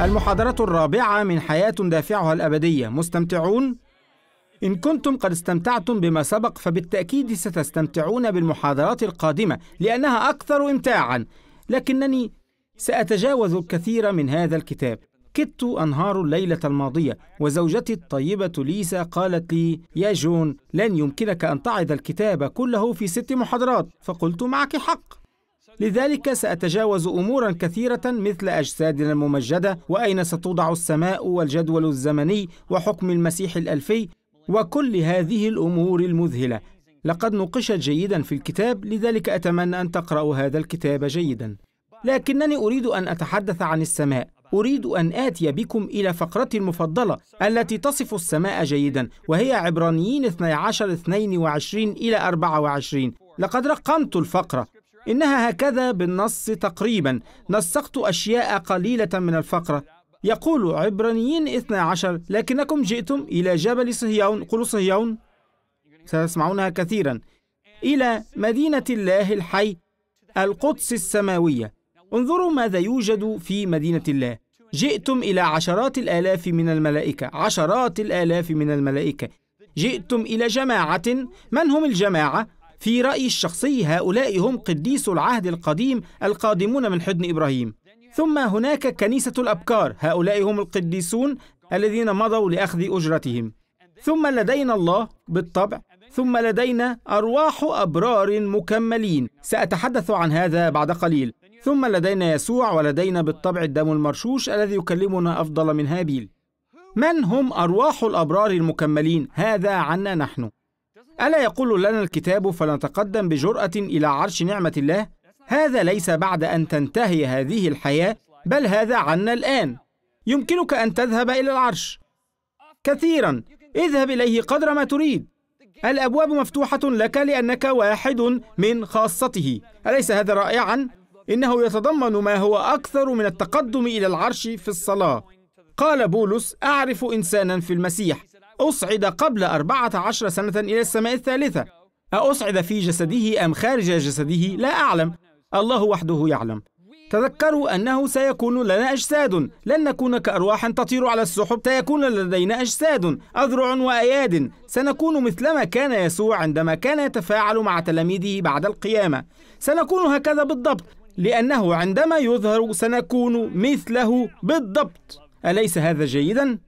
المحاضرة الرابعة من حياة دافعها الأبدية مستمتعون؟ إن كنتم قد استمتعتم بما سبق فبالتأكيد ستستمتعون بالمحاضرات القادمة لأنها أكثر إمتاعا لكنني سأتجاوز الكثير من هذا الكتاب كدت أنهار الليلة الماضية وزوجتي الطيبة ليسا قالت لي يا جون لن يمكنك أن تعد الكتاب كله في ست محاضرات فقلت معك حق لذلك سأتجاوز أمورا كثيرة مثل أجسادنا الممجدة وأين ستوضع السماء والجدول الزمني وحكم المسيح الألفي وكل هذه الأمور المذهلة لقد نقشت جيدا في الكتاب لذلك أتمنى أن تقرأوا هذا الكتاب جيدا لكنني أريد أن أتحدث عن السماء أريد أن آتي بكم إلى فقرتي المفضلة التي تصف السماء جيدا وهي عبرانيين 12 22 إلى 24 لقد رقمت الفقرة إنها هكذا بالنص تقريبا نسقت أشياء قليلة من الفقرة يقول عبرانيين 12 لكنكم جئتم إلى جبل صهيون قل صهيون ستسمعونها كثيرا إلى مدينة الله الحي القدس السماوية انظروا ماذا يوجد في مدينة الله جئتم إلى عشرات الآلاف من الملائكة عشرات الآلاف من الملائكة جئتم إلى جماعة من هم الجماعة؟ في رأيي الشخصي هؤلاء هم قديسو العهد القديم القادمون من حضن إبراهيم ثم هناك كنيسة الأبكار هؤلاء هم القديسون الذين مضوا لأخذ أجرتهم ثم لدينا الله بالطبع ثم لدينا أرواح أبرار مكملين سأتحدث عن هذا بعد قليل ثم لدينا يسوع ولدينا بالطبع الدم المرشوش الذي يكلمنا أفضل من هابيل من هم أرواح الأبرار المكملين؟ هذا عنا نحن ألا يقول لنا الكتاب فنتقدم بجرأة إلى عرش نعمة الله؟ هذا ليس بعد أن تنتهي هذه الحياة بل هذا عنا الآن يمكنك أن تذهب إلى العرش كثيرا اذهب إليه قدر ما تريد الأبواب مفتوحة لك لأنك واحد من خاصته أليس هذا رائعا؟ إنه يتضمن ما هو أكثر من التقدم إلى العرش في الصلاة قال بولس أعرف إنسانا في المسيح أصعد قبل أربعة عشر سنة إلى السماء الثالثة أصعد في جسده أم خارج جسده لا أعلم الله وحده يعلم تذكروا أنه سيكون لنا أجساد لن نكون كأرواح تطير على السحب سيكون لدينا أجساد أذرع وأياد سنكون مثلما كان يسوع عندما كان يتفاعل مع تلاميذه بعد القيامة سنكون هكذا بالضبط لأنه عندما يظهر سنكون مثله بالضبط أليس هذا جيداً؟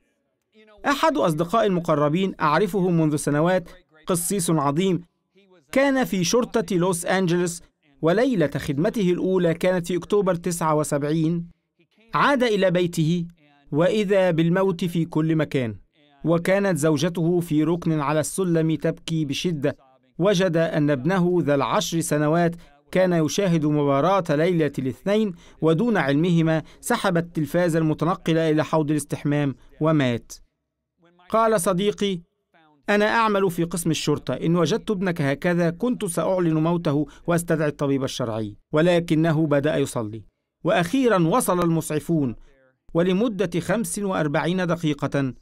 أحد أصدقائي المقربين أعرفه منذ سنوات قسيس عظيم كان في شرطة لوس انجلوس وليلة خدمته الأولى كانت في أكتوبر 79 عاد إلى بيته وإذا بالموت في كل مكان وكانت زوجته في ركن على السلم تبكي بشدة وجد أن ابنه ذا العشر سنوات كان يشاهد مباراة ليلة الاثنين ودون علمهما سحب التلفاز المتنقل إلى حوض الاستحمام ومات قال صديقي أنا أعمل في قسم الشرطة إن وجدت ابنك هكذا كنت سأعلن موته وأستدعي الطبيب الشرعي ولكنه بدأ يصلي وأخيرا وصل المسعفون ولمدة 45 دقيقة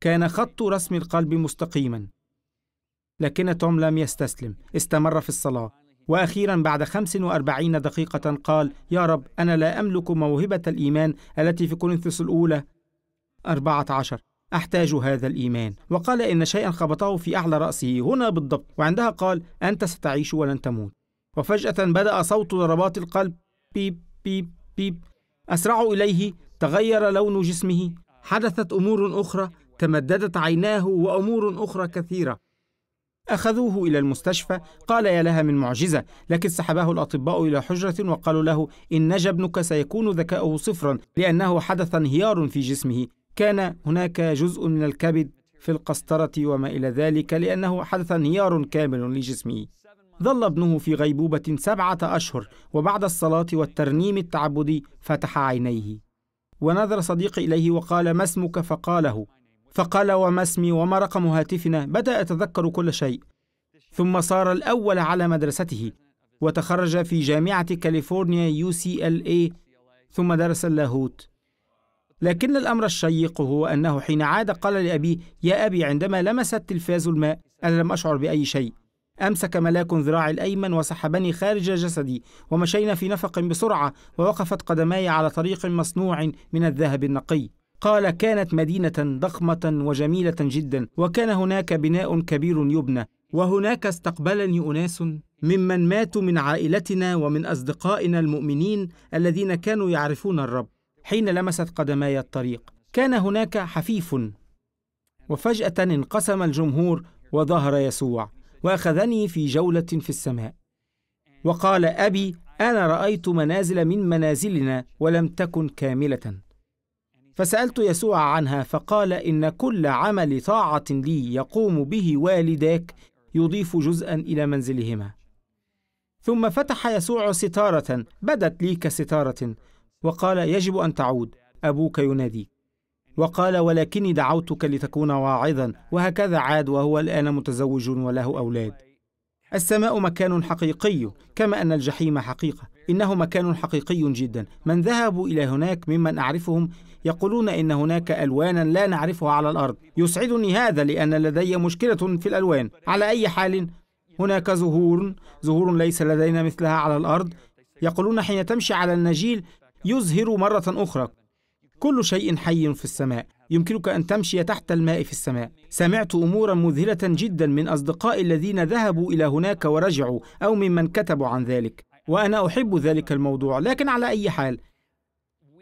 كان خط رسم القلب مستقيما لكن توم لم يستسلم استمر في الصلاة وأخيرا بعد 45 دقيقة قال يا رب أنا لا أملك موهبة الإيمان التي في كورنثوس الأولى 14 أحتاج هذا الإيمان وقال إن شيئا خبطه في أعلى رأسه هنا بالضبط وعندها قال أنت ستعيش ولن تموت وفجأة بدأ صوت ضربات القلب بيب بيب بيب أسرعوا إليه تغير لون جسمه حدثت أمور أخرى تمددت عيناه وأمور أخرى كثيرة أخذوه إلى المستشفى قال يا لها من معجزة لكن سحبه الأطباء إلى حجرة وقالوا له إن نجى ابنك سيكون ذكاؤه صفرا لأنه حدث انهيار في جسمه كان هناك جزء من الكبد في القسطرة وما إلى ذلك لأنه حدث انهيار كامل لجسمه ظل ابنه في غيبوبة سبعة أشهر وبعد الصلاة والترنيم التعبدي فتح عينيه ونظر صديقي إليه وقال ما اسمك فقاله فقال وما اسمي وما رقم هاتفنا بدأ يتذكر كل شيء ثم صار الأول على مدرسته وتخرج في جامعة كاليفورنيا يو سي ال اي ثم درس اللاهوت لكن الأمر الشيق هو أنه حين عاد قال لأبيه يا أبي عندما لمس التلفاز الماء أنا لم أشعر بأي شيء أمسك ملاك ذراعي الأيمن وسحبني خارج جسدي ومشينا في نفق بسرعة ووقفت قدماي على طريق مصنوع من الذهب النقي قال كانت مدينة ضخمة وجميلة جدا وكان هناك بناء كبير يبنى وهناك استقبلني أناس ممن ماتوا من عائلتنا ومن أصدقائنا المؤمنين الذين كانوا يعرفون الرب حين لمست قدماي الطريق كان هناك حفيف وفجاه انقسم الجمهور وظهر يسوع واخذني في جوله في السماء وقال ابي انا رايت منازل من منازلنا ولم تكن كامله فسالت يسوع عنها فقال ان كل عمل طاعه لي يقوم به والداك يضيف جزءا الى منزلهما ثم فتح يسوع ستاره بدت لي كستاره وقال يجب أن تعود أبوك يناديك وقال ولكني دعوتك لتكون واعظا وهكذا عاد وهو الآن متزوج وله أولاد السماء مكان حقيقي كما أن الجحيم حقيقة إنه مكان حقيقي جدا من ذهبوا إلى هناك ممن أعرفهم يقولون إن هناك ألوانا لا نعرفها على الأرض يسعدني هذا لأن لدي مشكلة في الألوان على أي حال هناك زهور زهور ليس لدينا مثلها على الأرض يقولون حين تمشي على النجيل يزهر مرة أخرى كل شيء حي في السماء يمكنك أن تمشي تحت الماء في السماء سمعت أمورا مذهلة جدا من أصدقائي الذين ذهبوا إلى هناك ورجعوا أو ممن كتبوا عن ذلك وأنا أحب ذلك الموضوع لكن على أي حال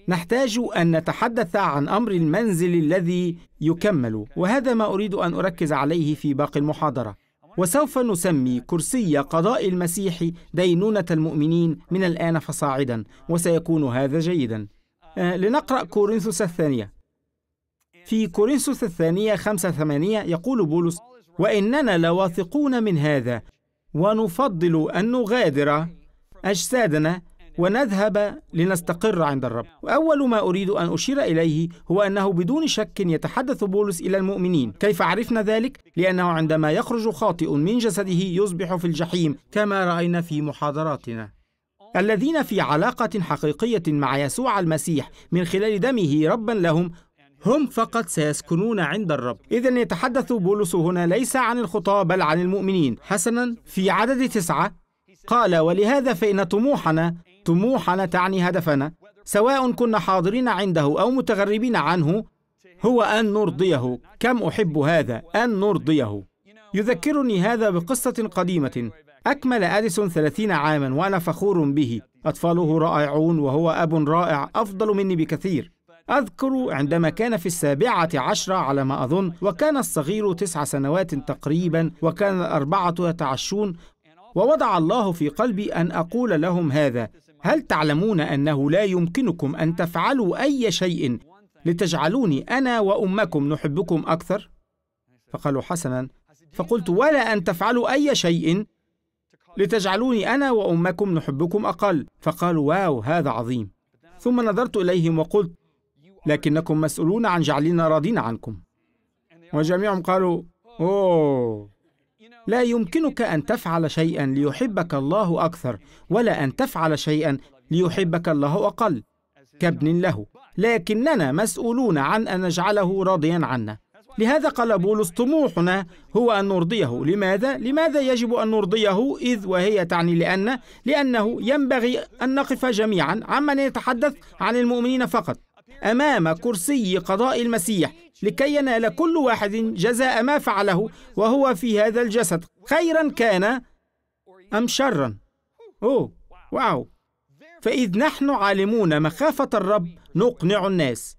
نحتاج أن نتحدث عن أمر المنزل الذي يكمل وهذا ما أريد أن أركز عليه في باقي المحاضرة وسوف نسمي كرسي قضاء المسيح دينونة المؤمنين من الآن فصاعدا وسيكون هذا جيدا آه، لنقرأ كورنثوس الثانية في كورنثوس الثانية خمسة ثمانية يقول بولس وإننا لواثقون من هذا ونفضل أن نغادر أجسادنا ونذهب لنستقر عند الرب وأول ما أريد أن أشير إليه هو أنه بدون شك يتحدث بولس إلى المؤمنين كيف عرفنا ذلك؟ لأنه عندما يخرج خاطئ من جسده يصبح في الجحيم كما رأينا في محاضراتنا الذين في علاقة حقيقية مع يسوع المسيح من خلال دمه ربا لهم هم فقط سيسكنون عند الرب إذا يتحدث بولس هنا ليس عن الخطاة بل عن المؤمنين حسنا في عدد تسعة قال ولهذا فإن طموحنا طموحنا تعني هدفنا سواء كنا حاضرين عنده أو متغربين عنه هو أن نرضيه كم أحب هذا أن نرضيه يذكرني هذا بقصة قديمة أكمل أديسون ثلاثين عاما وأنا فخور به أطفاله رائعون وهو أب رائع أفضل مني بكثير أذكر عندما كان في السابعة عشرة على ما أظن وكان الصغير تسع سنوات تقريبا وكان الأربعة يتعشون ووضع الله في قلبي أن أقول لهم هذا هل تعلمون انه لا يمكنكم ان تفعلوا اي شيء لتجعلوني انا وامكم نحبكم اكثر فقالوا حسنا فقلت ولا ان تفعلوا اي شيء لتجعلوني انا وامكم نحبكم اقل فقالوا واو هذا عظيم ثم نظرت اليهم وقلت لكنكم مسؤولون عن جعلنا راضين عنكم وجميعهم قالوا اوه لا يمكنك أن تفعل شيئا ليحبك الله أكثر ولا أن تفعل شيئا ليحبك الله أقل كابن له لكننا مسؤولون عن أن نجعله راضيا عنا لهذا قال بولس طموحنا هو أن نرضيه لماذا؟ لماذا يجب أن نرضيه إذ وهي تعني لأن لأنه ينبغي أن نقف جميعا عمن يتحدث عن المؤمنين فقط أمام كرسي قضاء المسيح لكي ينال كل واحد جزاء ما فعله وهو في هذا الجسد خيرا كان أم شرا أوه واو فإذ نحن عالمون مخافة الرب نقنع الناس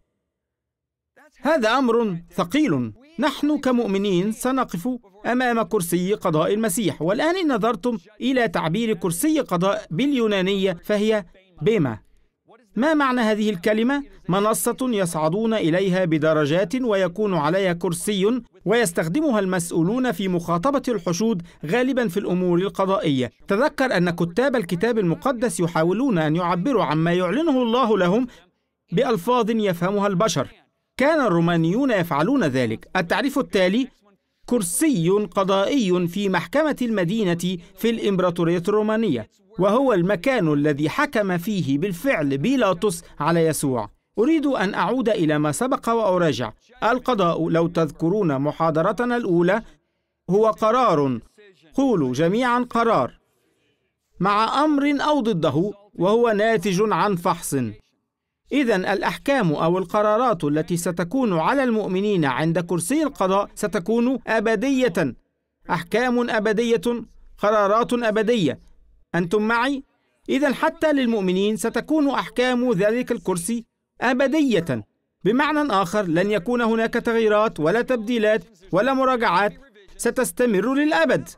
هذا أمر ثقيل نحن كمؤمنين سنقف أمام كرسي قضاء المسيح والآن إن نظرتم إلى تعبير كرسي قضاء باليونانية فهي بما ما معنى هذه الكلمة؟ منصة يصعدون إليها بدرجات ويكون عليها كرسي ويستخدمها المسؤولون في مخاطبة الحشود غالبا في الأمور القضائية تذكر أن كتاب الكتاب المقدس يحاولون أن يعبروا عما يعلنه الله لهم بألفاظ يفهمها البشر كان الرومانيون يفعلون ذلك التعريف التالي كرسي قضائي في محكمة المدينة في الإمبراطورية الرومانية وهو المكان الذي حكم فيه بالفعل بيلاطس على يسوع أريد أن أعود إلى ما سبق وأراجع القضاء لو تذكرون محاضرتنا الأولى هو قرار قولوا جميعا قرار مع أمر أو ضده وهو ناتج عن فحص إذا الأحكام أو القرارات التي ستكون على المؤمنين عند كرسي القضاء ستكون أبدية أحكام أبدية قرارات أبدية أنتم معي؟ إذا حتى للمؤمنين ستكون أحكام ذلك الكرسي أبدية بمعنى آخر لن يكون هناك تغييرات ولا تبديلات ولا مراجعات ستستمر للأبد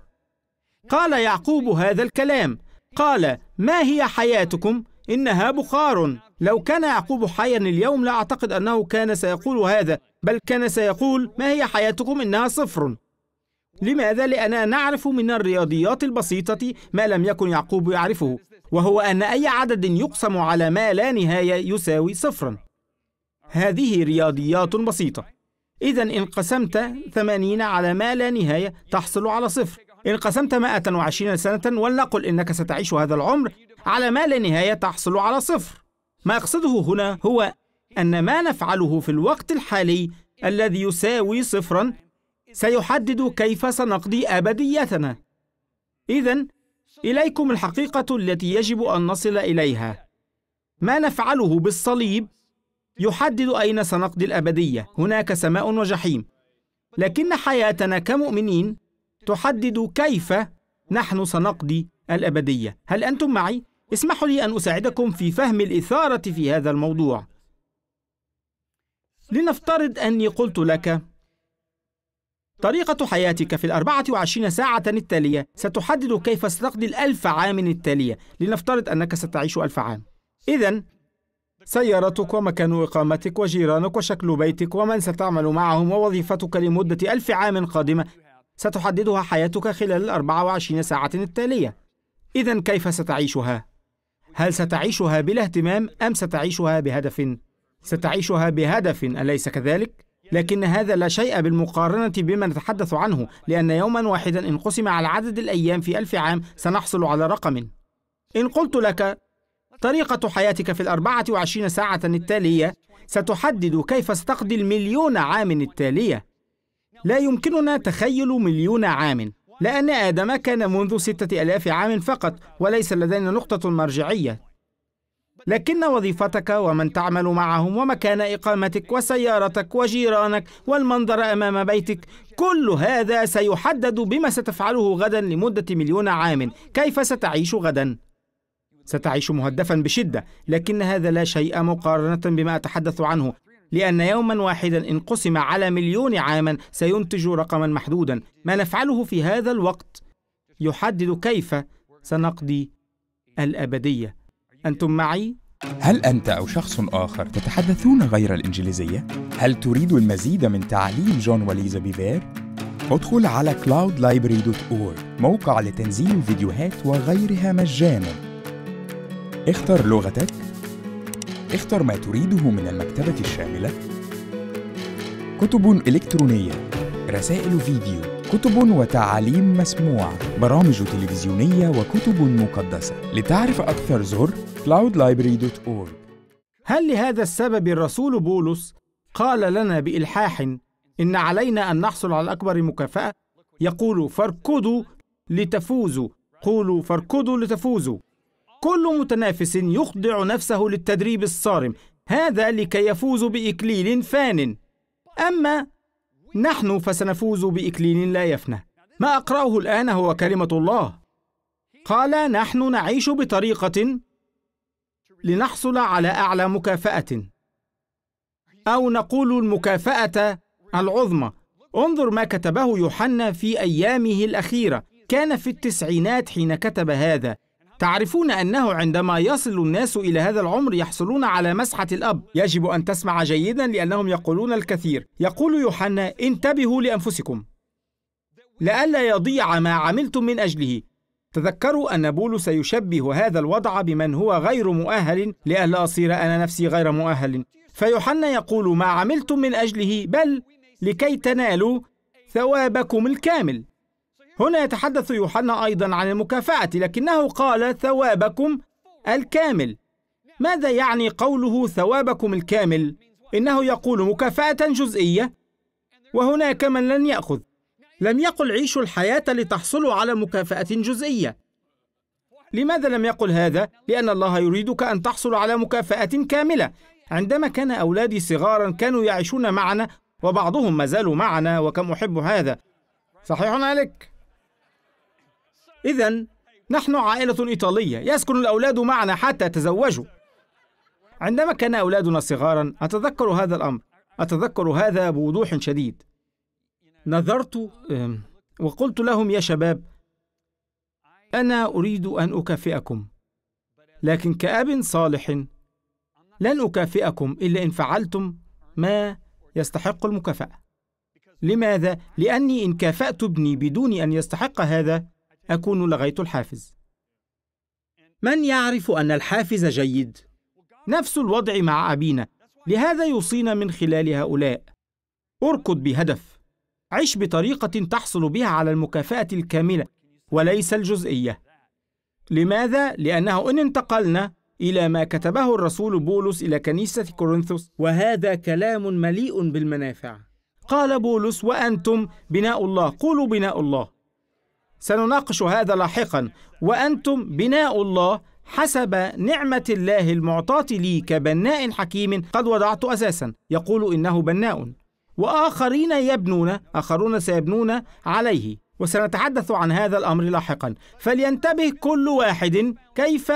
قال يعقوب هذا الكلام قال ما هي حياتكم إنها بخار لو كان يعقوب حيا اليوم لا أعتقد أنه كان سيقول هذا بل كان سيقول ما هي حياتكم إنها صفر لماذا؟ لأننا نعرف من الرياضيات البسيطة ما لم يكن يعقوب يعرفه وهو أن أي عدد يقسم على ما لا نهاية يساوي صفرا هذه رياضيات بسيطة إذا إن قسمت 80 على ما لا نهاية تحصل على صفر إن قسمت 120 سنة ولنقل إنك ستعيش هذا العمر على ما لا نهاية تحصل على صفر ما أقصده هنا هو أن ما نفعله في الوقت الحالي الذي يساوي صفرا سيحدد كيف سنقضي أبديتنا إذا إليكم الحقيقة التي يجب أن نصل إليها ما نفعله بالصليب يحدد أين سنقضي الأبدية هناك سماء وجحيم لكن حياتنا كمؤمنين تحدد كيف نحن سنقضي الأبدية هل أنتم معي؟ اسمحوا لي أن أساعدكم في فهم الإثارة في هذا الموضوع لنفترض أني قلت لك طريقة حياتك في الأربعة وعشرين ساعة التالية ستحدد كيف ستقضي الألف عام التالية لنفترض أنك ستعيش ألف عام إذا سيارتك ومكان إقامتك وجيرانك وشكل بيتك ومن ستعمل معهم ووظيفتك لمدة ألف عام قادمة ستحددها حياتك خلال الأربعة وعشرين ساعة التالية إذا كيف ستعيشها؟ هل ستعيشها بلا اهتمام أم ستعيشها بهدف؟ ستعيشها بهدف أليس كذلك؟ لكن هذا لا شيء بالمقارنة بما نتحدث عنه لأن يوما واحدا إن قسم على عدد الأيام في ألف عام سنحصل على رقم إن قلت لك طريقة حياتك في الأربعة وعشرين ساعة التالية ستحدد كيف ستقضي المليون عام التالية لا يمكننا تخيل مليون عام لأن آدم كان منذ ستة ألاف عام فقط وليس لدينا نقطة مرجعية لكن وظيفتك ومن تعمل معهم ومكان إقامتك وسيارتك وجيرانك والمنظر أمام بيتك كل هذا سيحدد بما ستفعله غدا لمدة مليون عام كيف ستعيش غدا؟ ستعيش مهدفا بشدة لكن هذا لا شيء مقارنة بما أتحدث عنه لأن يوما واحدا إن قسم على مليون عاما سينتج رقما محدودا ما نفعله في هذا الوقت يحدد كيف سنقضي الأبدية أنتم معي؟ هل أنت أو شخص آخر تتحدثون غير الإنجليزية؟ هل تريد المزيد من تعليم جون وليزا بيفير؟ ادخل على cloudlibrary.org موقع لتنزيل فيديوهات وغيرها مجانا اختر لغتك اختر ما تريده من المكتبة الشاملة كتب إلكترونية رسائل فيديو كتب وتعاليم مسموعة برامج تلفزيونية وكتب مقدسة لتعرف أكثر زر cloudlibrary.org هل لهذا السبب الرسول بولس قال لنا بإلحاح إن علينا أن نحصل على أكبر مكافأة؟ يقول فاركضوا لتفوزوا قولوا فاركضوا لتفوزوا كل متنافس يخضع نفسه للتدريب الصارم هذا لكي يفوز بإكليل فان أما نحن فسنفوز بإكليل لا يفنى ما أقرأه الآن هو كلمة الله قال نحن نعيش بطريقة لنحصل على أعلى مكافأة أو نقول المكافأة العظمى انظر ما كتبه يوحنا في أيامه الأخيرة كان في التسعينات حين كتب هذا تعرفون أنه عندما يصل الناس إلى هذا العمر يحصلون على مسحة الأب يجب أن تسمع جيدا لأنهم يقولون الكثير يقول يوحنا انتبهوا لأنفسكم لئلا يضيع ما عملتم من أجله تذكروا أن بولس يشبه هذا الوضع بمن هو غير مؤهل لأن أصير أنا نفسي غير مؤهل فيوحنا يقول ما عملتم من أجله بل لكي تنالوا ثوابكم الكامل هنا يتحدث يوحنا أيضا عن المكافأة لكنه قال ثوابكم الكامل ماذا يعني قوله ثوابكم الكامل؟ إنه يقول مكافأة جزئية وهناك من لن يأخذ لم يقل عيشوا الحياة لتحصلوا على مكافأة جزئية. لماذا لم يقل هذا؟ لأن الله يريدك أن تحصل على مكافأة كاملة. عندما كان أولادي صغارا كانوا يعيشون معنا وبعضهم ما زالوا معنا وكم أحب هذا. صحيح عليك؟ إذا نحن عائلة إيطالية يسكن الأولاد معنا حتى تزوجوا. عندما كان أولادنا صغارا أتذكر هذا الأمر، أتذكر هذا بوضوح شديد. نظرت وقلت لهم يا شباب انا اريد ان اكافئكم لكن كاب صالح لن اكافئكم الا ان فعلتم ما يستحق المكافاه لماذا لاني ان كافات ابني بدون ان يستحق هذا اكون لغيت الحافز من يعرف ان الحافز جيد نفس الوضع مع ابينا لهذا يوصينا من خلال هؤلاء اركض بهدف عش بطريقة تحصل بها على المكافأة الكاملة وليس الجزئية لماذا؟ لأنه إن انتقلنا إلى ما كتبه الرسول بولس إلى كنيسة كورنثوس وهذا كلام مليء بالمنافع قال بولس وأنتم بناء الله قولوا بناء الله سنناقش هذا لاحقا وأنتم بناء الله حسب نعمة الله المعطاة لي كبناء حكيم قد وضعت أساسا يقول إنه بناء وآخرين يبنون آخرون سيبنون عليه وسنتحدث عن هذا الأمر لاحقا فلينتبه كل واحد كيف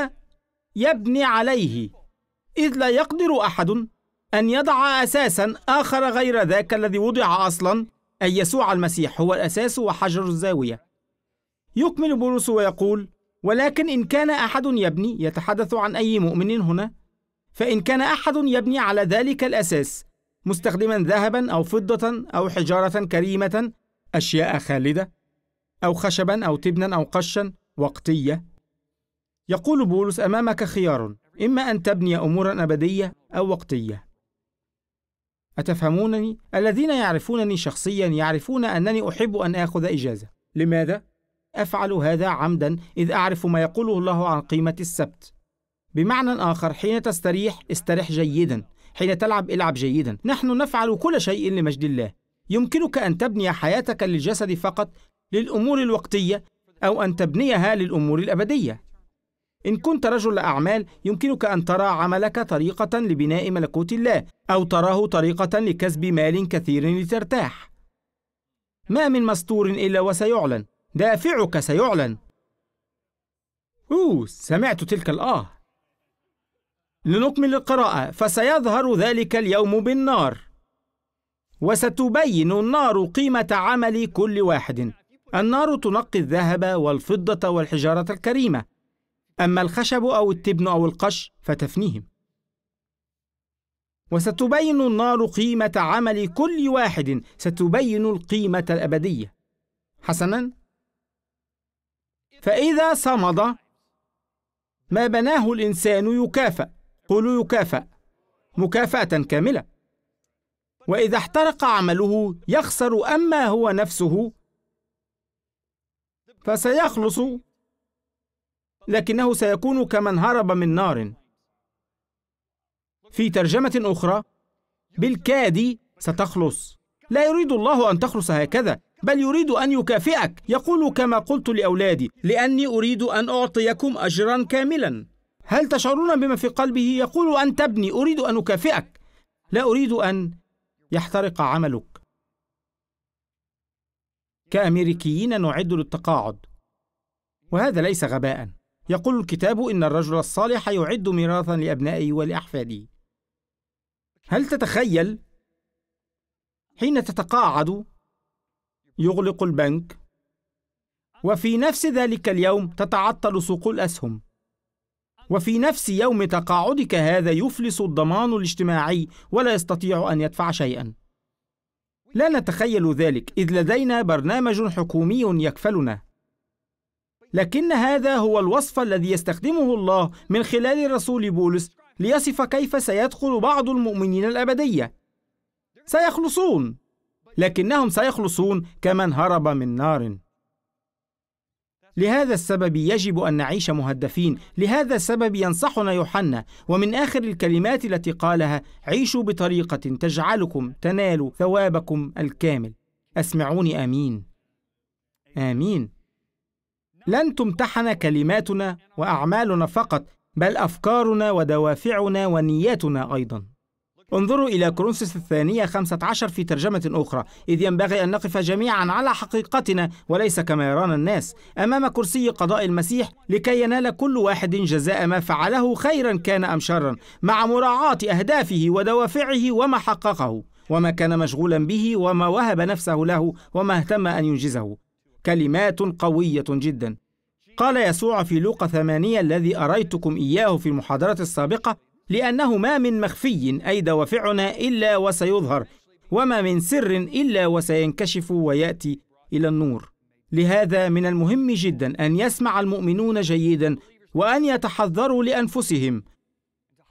يبني عليه إذ لا يقدر أحد أن يضع أساسا آخر غير ذاك الذي وضع أصلا أي يسوع المسيح هو الأساس وحجر الزاوية يكمل بولس ويقول ولكن إن كان أحد يبني يتحدث عن أي مؤمن هنا فإن كان أحد يبني على ذلك الأساس مستخدما ذهبا أو فضة أو حجارة كريمة أشياء خالدة أو خشبا أو تبنا أو قشا وقتية يقول بولس أمامك خيار إما أن تبني أمورا أبدية أو وقتية أتفهمونني؟ الذين يعرفونني شخصيا يعرفون أنني أحب أن آخذ إجازة لماذا؟ أفعل هذا عمدا إذ أعرف ما يقوله الله عن قيمة السبت بمعنى آخر حين تستريح استرح جيدا حين تلعب العب جيدا نحن نفعل كل شيء لمجد الله يمكنك أن تبني حياتك للجسد فقط للأمور الوقتية أو أن تبنيها للأمور الأبدية إن كنت رجل أعمال يمكنك أن ترى عملك طريقة لبناء ملكوت الله أو تراه طريقة لكسب مال كثير لترتاح ما من مستور إلا وسيعلن دافعك سيعلن أوه سمعت تلك الآه لنكمل القراءة فسيظهر ذلك اليوم بالنار وستبين النار قيمة عمل كل واحد النار تنقي الذهب والفضة والحجارة الكريمة أما الخشب أو التبن أو القش فتفنيهم وستبين النار قيمة عمل كل واحد ستبين القيمة الأبدية حسنا فإذا صمد ما بناه الإنسان يكافأ قولوا يكافأ مكافأة كاملة وإذا احترق عمله يخسر أما هو نفسه فسيخلص لكنه سيكون كمن هرب من نار في ترجمة أخرى بالكاد ستخلص لا يريد الله أن تخلص هكذا بل يريد أن يكافئك يقول كما قلت لأولادي لأني أريد أن أعطيكم أجرا كاملا هل تشعرون بما في قلبه يقول أن تبني أريد أن أكافئك لا أريد أن يحترق عملك كأمريكيين نعد للتقاعد وهذا ليس غباء يقول الكتاب إن الرجل الصالح يعد ميراثا لأبنائه ولأحفاده هل تتخيل حين تتقاعد يغلق البنك وفي نفس ذلك اليوم تتعطل سوق الأسهم وفي نفس يوم تقاعدك هذا يفلس الضمان الاجتماعي ولا يستطيع أن يدفع شيئا لا نتخيل ذلك إذ لدينا برنامج حكومي يكفلنا لكن هذا هو الوصف الذي يستخدمه الله من خلال الرسول بولس ليصف كيف سيدخل بعض المؤمنين الأبدية سيخلصون لكنهم سيخلصون كمن هرب من نار لهذا السبب يجب أن نعيش مهدفين لهذا السبب ينصحنا يوحنا ومن آخر الكلمات التي قالها عيشوا بطريقة تجعلكم تنالوا ثوابكم الكامل أسمعوني آمين آمين لن تمتحن كلماتنا وأعمالنا فقط بل أفكارنا ودوافعنا ونياتنا أيضاً انظروا إلى كرونسس الثانية 15 في ترجمة أخرى إذ ينبغي أن نقف جميعا على حقيقتنا وليس كما يرانا الناس أمام كرسي قضاء المسيح لكي ينال كل واحد جزاء ما فعله خيرا كان أم شرا مع مراعاة أهدافه ودوافعه وما حققه وما كان مشغولا به وما وهب نفسه له وما اهتم أن ينجزه كلمات قوية جدا قال يسوع في لوقا ثمانية الذي أريتكم إياه في المحاضرة السابقة لأنه ما من مخفي أي دوافعنا إلا وسيظهر وما من سر إلا وسينكشف ويأتي إلى النور لهذا من المهم جدا أن يسمع المؤمنون جيدا وأن يتحذروا لأنفسهم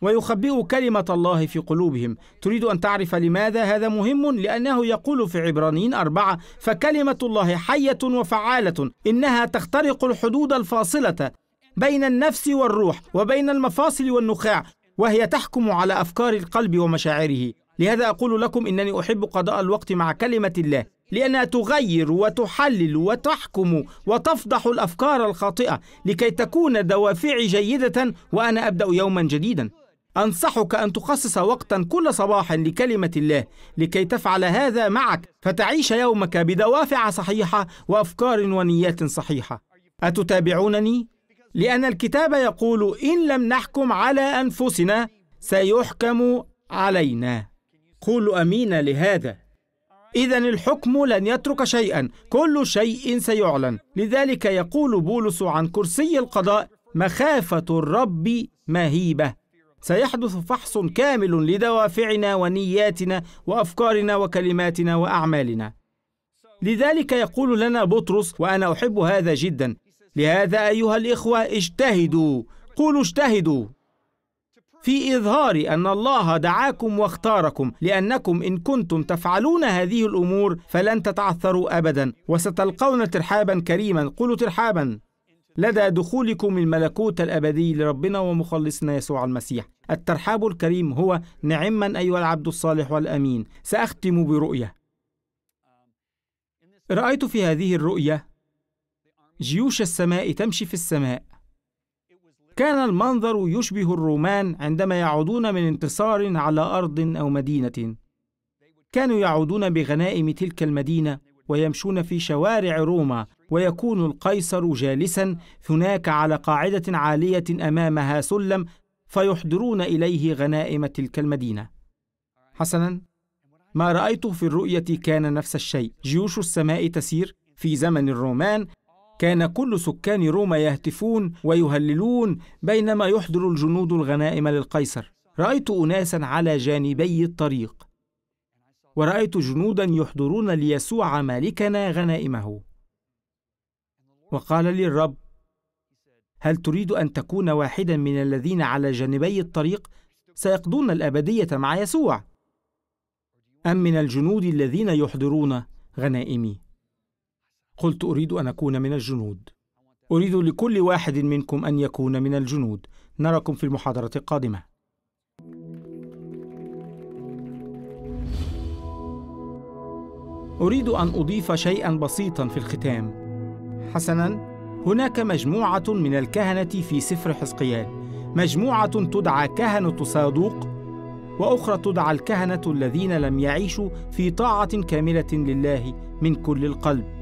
ويخبئوا كلمة الله في قلوبهم تريد أن تعرف لماذا هذا مهم لأنه يقول في عبرانيين أربعة فكلمة الله حية وفعالة إنها تخترق الحدود الفاصلة بين النفس والروح وبين المفاصل والنخاع وهي تحكم على أفكار القلب ومشاعره لهذا أقول لكم إنني أحب قضاء الوقت مع كلمة الله لأنها تغير وتحلل وتحكم وتفضح الأفكار الخاطئة لكي تكون دوافعي جيدة وأنا أبدأ يوما جديدا أنصحك أن تخصص وقتا كل صباح لكلمة الله لكي تفعل هذا معك فتعيش يومك بدوافع صحيحة وأفكار ونيات صحيحة أتتابعونني؟ لأن الكتاب يقول إن لم نحكم على أنفسنا سيحكم علينا قولوا أمين لهذا إذا الحكم لن يترك شيئا كل شيء سيعلن لذلك يقول بولس عن كرسي القضاء مخافة الرب مهيبة سيحدث فحص كامل لدوافعنا ونياتنا وافكارنا وكلماتنا واعمالنا لذلك يقول لنا بطرس وانا احب هذا جدا لهذا أيها الإخوة اجتهدوا قولوا اجتهدوا في إظهار أن الله دعاكم واختاركم لأنكم إن كنتم تفعلون هذه الأمور فلن تتعثروا أبدا وستلقون ترحابا كريما قولوا ترحابا لدى دخولكم الملكوت الأبدي لربنا ومخلصنا يسوع المسيح الترحاب الكريم هو نعما أيها العبد الصالح والأمين سأختم برؤية رأيت في هذه الرؤية جيوش السماء تمشي في السماء كان المنظر يشبه الرومان عندما يعودون من انتصار على ارض او مدينه كانوا يعودون بغنائم تلك المدينه ويمشون في شوارع روما ويكون القيصر جالسا هناك على قاعده عاليه امامها سلم فيحضرون اليه غنائم تلك المدينه حسنا ما رايته في الرؤيه كان نفس الشيء جيوش السماء تسير في زمن الرومان كان كل سكان روما يهتفون ويهللون بينما يحضر الجنود الغنائم للقيصر رايت اناسا على جانبي الطريق ورايت جنودا يحضرون ليسوع مالكنا غنائمه وقال لي الرب هل تريد ان تكون واحدا من الذين على جانبي الطريق سيقضون الابديه مع يسوع ام من الجنود الذين يحضرون غنائمي قلت أريد أن أكون من الجنود أريد لكل واحد منكم أن يكون من الجنود نراكم في المحاضرة القادمة أريد أن أضيف شيئا بسيطا في الختام حسنا هناك مجموعة من الكهنة في سفر حزقيال مجموعة تدعى كهنة صادوق وأخرى تدعى الكهنة الذين لم يعيشوا في طاعة كاملة لله من كل القلب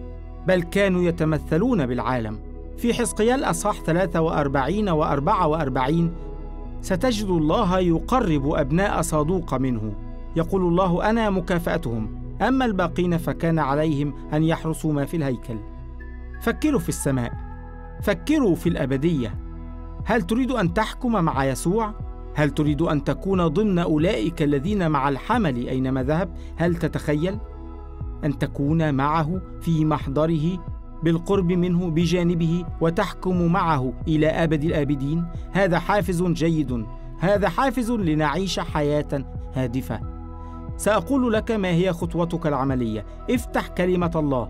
بل كانوا يتمثلون بالعالم في حزقيال أصحاح 43 و 44 ستجد الله يقرب أبناء صادوق منه يقول الله أنا مكافأتهم أما الباقين فكان عليهم أن يحرسوا ما في الهيكل فكروا في السماء فكروا في الأبدية هل تريد أن تحكم مع يسوع؟ هل تريد أن تكون ضمن أولئك الذين مع الحمل أينما ذهب؟ هل تتخيل؟ ان تكون معه في محضره بالقرب منه بجانبه وتحكم معه الى ابد الابدين هذا حافز جيد هذا حافز لنعيش حياه هادفه ساقول لك ما هي خطوتك العمليه افتح كلمه الله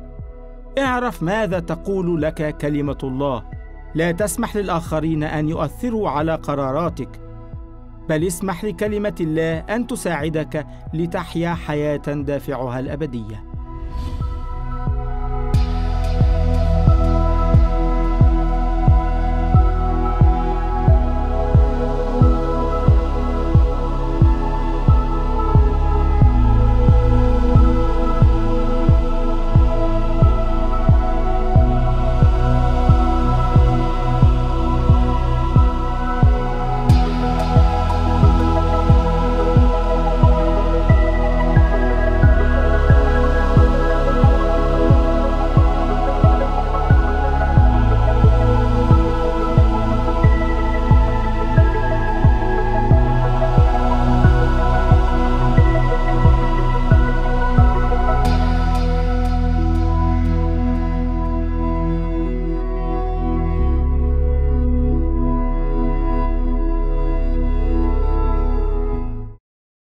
اعرف ماذا تقول لك كلمه الله لا تسمح للاخرين ان يؤثروا على قراراتك بل اسمح لكلمه الله ان تساعدك لتحيا حياه دافعها الابديه